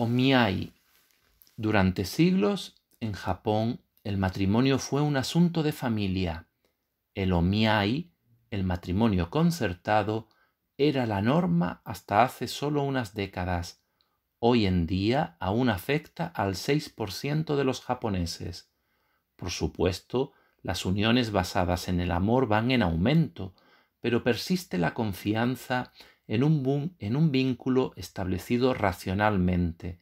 Omiai. Durante siglos, en Japón, el matrimonio fue un asunto de familia. El Omiai, el matrimonio concertado, era la norma hasta hace solo unas décadas. Hoy en día aún afecta al 6% de los japoneses. Por supuesto, las uniones basadas en el amor van en aumento, pero persiste la confianza en un, boom, en un vínculo establecido racionalmente,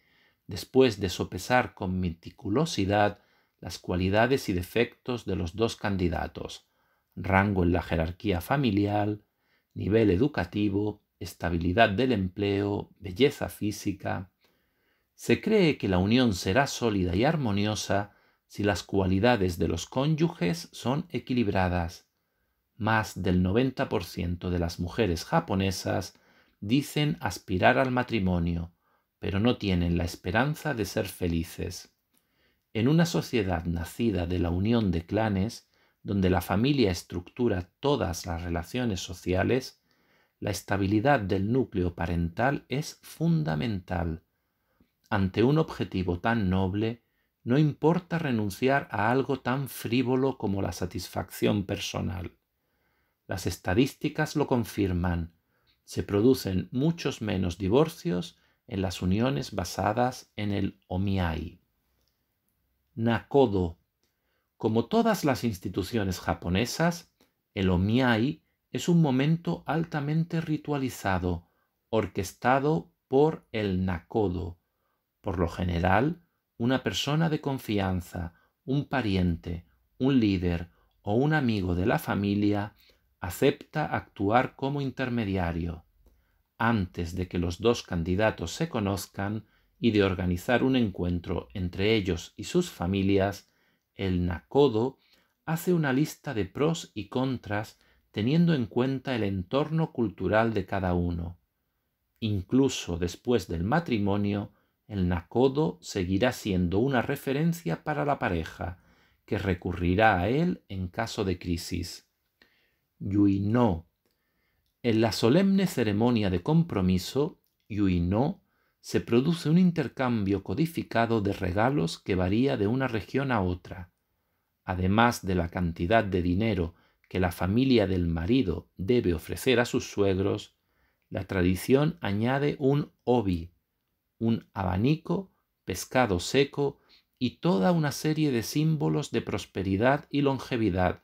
después de sopesar con meticulosidad las cualidades y defectos de los dos candidatos, rango en la jerarquía familiar, nivel educativo, estabilidad del empleo, belleza física. Se cree que la unión será sólida y armoniosa si las cualidades de los cónyuges son equilibradas más del 90% de las mujeres japonesas dicen aspirar al matrimonio, pero no tienen la esperanza de ser felices. En una sociedad nacida de la unión de clanes, donde la familia estructura todas las relaciones sociales, la estabilidad del núcleo parental es fundamental. Ante un objetivo tan noble, no importa renunciar a algo tan frívolo como la satisfacción personal. Las estadísticas lo confirman. Se producen muchos menos divorcios en las uniones basadas en el omiai. Nakodo. Como todas las instituciones japonesas, el omiai es un momento altamente ritualizado, orquestado por el Nakodo. Por lo general, una persona de confianza, un pariente, un líder o un amigo de la familia acepta actuar como intermediario antes de que los dos candidatos se conozcan y de organizar un encuentro entre ellos y sus familias, el Nakodo hace una lista de pros y contras teniendo en cuenta el entorno cultural de cada uno. Incluso después del matrimonio, el Nakodo seguirá siendo una referencia para la pareja, que recurrirá a él en caso de crisis. Yuinó. En la solemne ceremonia de compromiso, Yuinó, se produce un intercambio codificado de regalos que varía de una región a otra. Además de la cantidad de dinero que la familia del marido debe ofrecer a sus suegros, la tradición añade un obi, un abanico, pescado seco y toda una serie de símbolos de prosperidad y longevidad,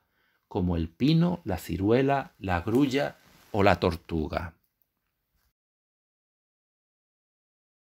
como el pino, la ciruela, la grulla o la tortuga.